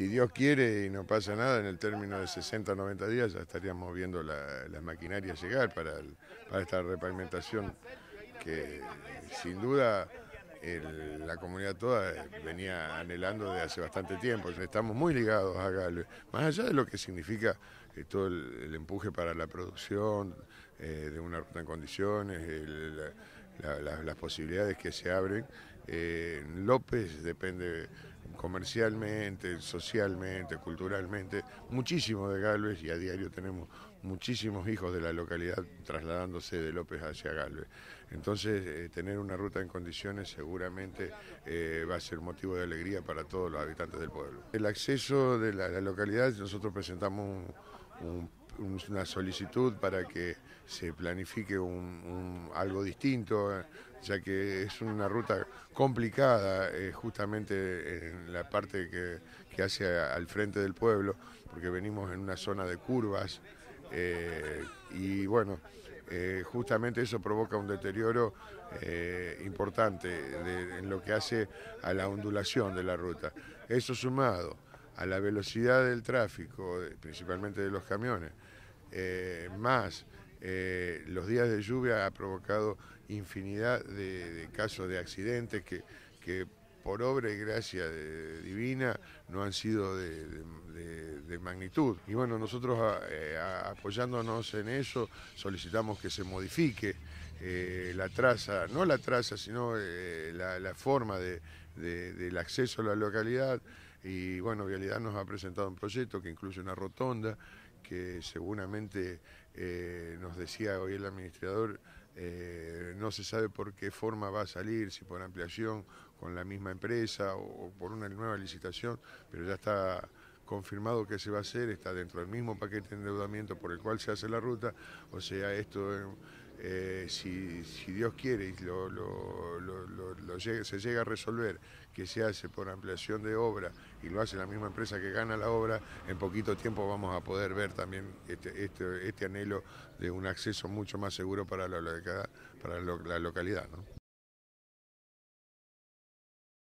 si Dios quiere y no pasa nada, en el término de 60 o 90 días ya estaríamos viendo las maquinarias llegar para, esta repagmentación que sin duda la comunidad toda venía anhelando desde hace bastante tiempo. Estamos muy ligados a más allá de lo que significa eh, todo el, empuje para la producción eh, de una ruta en condiciones, las posibilidades que se abren. Eh, López depende comercialmente, socialmente, culturalmente, muchísimo de Galvez y a diario tenemos muchísimos hijos de la localidad trasladándose de López hacia Galvez. Entonces, eh, tener una ruta en condiciones seguramente eh, va a ser motivo de alegría para todos los habitantes del pueblo. El acceso de la, localidad, nosotros presentamos un, un una solicitud para que se planifique un, algo distinto, ya que es una ruta complicada eh, justamente en la parte que, hace al frente del pueblo, porque venimos en una zona de curvas eh, y bueno, eh, justamente eso provoca un deterioro importante en lo que hace a la ondulación de la ruta. Eso sumado a la velocidad del tráfico, principalmente de los camiones, eh, más eh, los días de lluvia ha provocado infinidad de, casos de accidentes que, por obra y gracia divina no han sido de, magnitud. Y bueno, nosotros ah, eh, apoyándonos en eso solicitamos que se modifique la traza, no la traza, sino la, la, forma del acceso a la localidad. Y bueno, Vialidad nos ha presentado un proyecto que incluye una rotonda, que seguramente eh, nos decía hoy el administrador, eh, no se sabe por qué forma va a salir, si por ampliación con la misma empresa o, por una nueva licitación, pero ya está confirmado que se va a hacer, está dentro del mismo paquete de endeudamiento por el cual se hace la ruta, o sea, esto... Eh, eh, si, Dios quiere y lo, lo, se llega a resolver que se hace por ampliación de obra y lo hace la misma empresa que gana la obra, en poquito tiempo vamos a poder ver también este, este, este anhelo de un acceso mucho más seguro para la, para la localidad.